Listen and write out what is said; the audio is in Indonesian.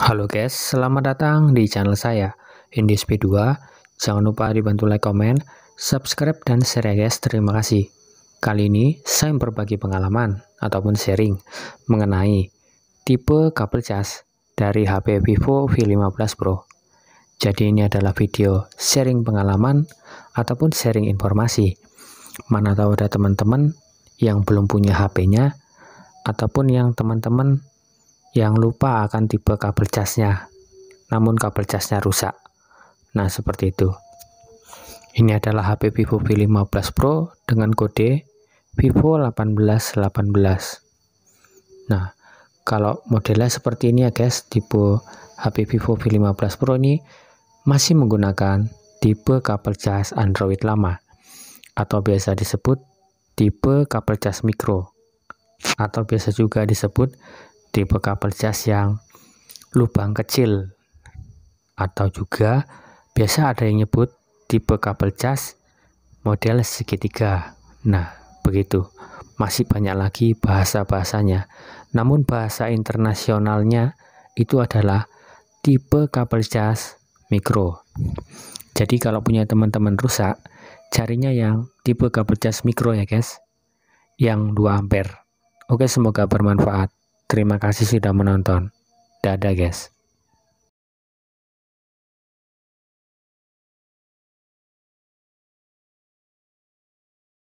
Halo guys, selamat datang di channel saya, Indis P2. Jangan lupa dibantu like, komen, subscribe, dan share ya guys. Terima kasih. Kali ini saya berbagi pengalaman ataupun sharing mengenai tipe kabel cas dari HP Vivo V15 Pro. Jadi ini adalah video sharing pengalaman ataupun sharing informasi. Mana tahu ada teman-teman yang belum punya HP-nya ataupun yang teman-teman yang lupa akan tipe kabel casnya, namun kabel casnya rusak. Nah, seperti itu. Ini adalah HP Vivo V15 Pro dengan kode Vivo 1818. Nah, kalau modelnya seperti ini ya guys, tipe HP Vivo V15 Pro ini masih menggunakan tipe kabel cas Android lama atau biasa disebut tipe kabel cas mikro atau biasa juga disebut tipe kabel jas yang lubang kecil atau juga biasa ada yang nyebut tipe kabel jas model segitiga. Nah, begitu. Masih banyak lagi bahasa-bahasanya. Namun bahasa internasionalnya itu adalah tipe kabel jas mikro. Jadi kalau punya teman-teman rusak, carinya yang tipe kabel jas mikro ya guys. Yang 2 ampere. Oke, semoga bermanfaat. Terima kasih sudah menonton. Dadah, guys.